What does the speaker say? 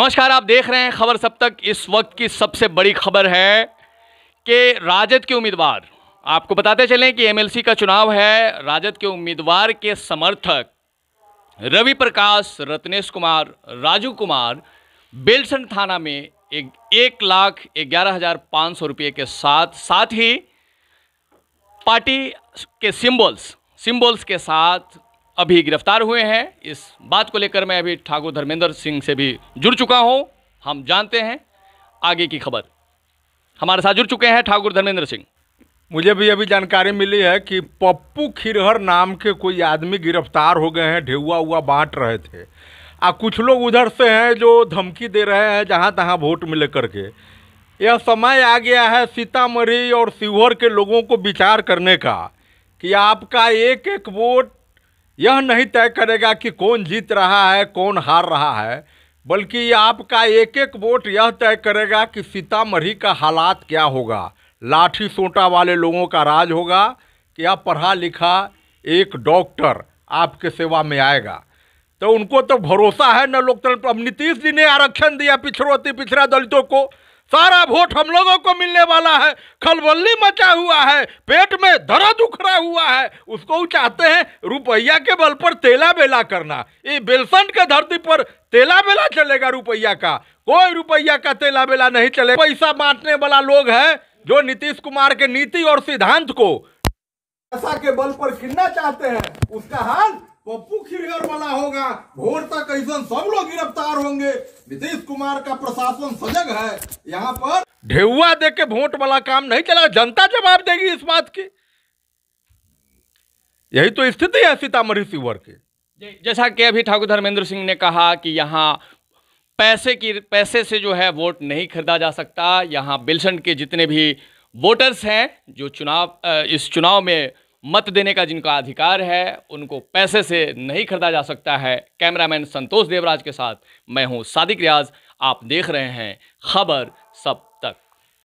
नमस्कार आप देख रहे हैं खबर सब तक इस वक्त की सबसे बड़ी खबर है कि राजद के उम्मीदवार आपको बताते चलें कि एमएलसी का चुनाव है राजद के उम्मीदवार के समर्थक रवि प्रकाश रत्नेश कुमार राजू कुमार बेलसन थाना में एक एक लाख ग्यारह हजार पाँच सौ रुपये के साथ साथ ही पार्टी के सिंबल्स सिंबल्स के साथ अभी गिरफ्तार हुए हैं इस बात को लेकर मैं अभी ठाकुर धर्मेंद्र सिंह से भी जुड़ चुका हूँ हम जानते हैं आगे की खबर हमारे साथ जुड़ चुके हैं ठाकुर धर्मेंद्र सिंह मुझे भी अभी जानकारी मिली है कि पप्पू खिरहर नाम के कोई आदमी गिरफ्तार हो गए हैं ढेउआ हुआ बांट रहे थे आ कुछ लोग उधर से हैं जो धमकी दे रहे हैं जहाँ तहाँ वोट में लेकर के यह समय आ गया है सीतामढ़ी और शिवहर के लोगों को विचार करने का कि आपका एक एक वोट यह नहीं तय करेगा कि कौन जीत रहा है कौन हार रहा है बल्कि आपका एक एक वोट यह तय करेगा कि सीतामढ़ी का हालात क्या होगा लाठी सोटा वाले लोगों का राज होगा कि आप पढ़ा लिखा एक डॉक्टर आपके सेवा में आएगा तो उनको तो भरोसा है न लोकतंत्र अब नीतीश जी ने आरक्षण दिया पिछड़ोती पिछड़ा दलितों को सारा वोट हम लोगों को मिलने वाला है खलबल्ली मचा हुआ है पेट में दर्द उखड़ा हुआ है उसको चाहते हैं रुपया के बल पर तेला बेला करना ये बेलसंड के धरती पर तेला बेला चलेगा रुपया का कोई रुपया का तेला बेला नहीं चलेगा पैसा बांटने वाला लोग है जो नीतीश कुमार के नीति और सिद्धांत को पैसा के बल पर गिरना चाहते हैं उसका हाल पप्पू खिरगर वाला होगा भोर तक ऐसा सब लोग गिरफ्तार होंगे नीतीश कुमार का प्रशासन सजग है यहाँ पर ढेवा दे के वोट वाला काम नहीं चला जनता जवाब देगी इस बात की यही तो स्थिति है सीतामढ़ी सीवर की जैसा कि अभी ठाकुर धर्मेंद्र सिंह ने कहा कि यहाँ पैसे की पैसे से जो है वोट नहीं खरीदा जा सकता यहाँ बिल्सन के जितने भी वोटर्स हैं जो चुनाव इस चुनाव में मत देने का जिनका अधिकार है उनको पैसे से नहीं खरीदा जा सकता है कैमरामैन संतोष देवराज के साथ मैं हूं सादिक रियाज आप देख रहे हैं खबर सब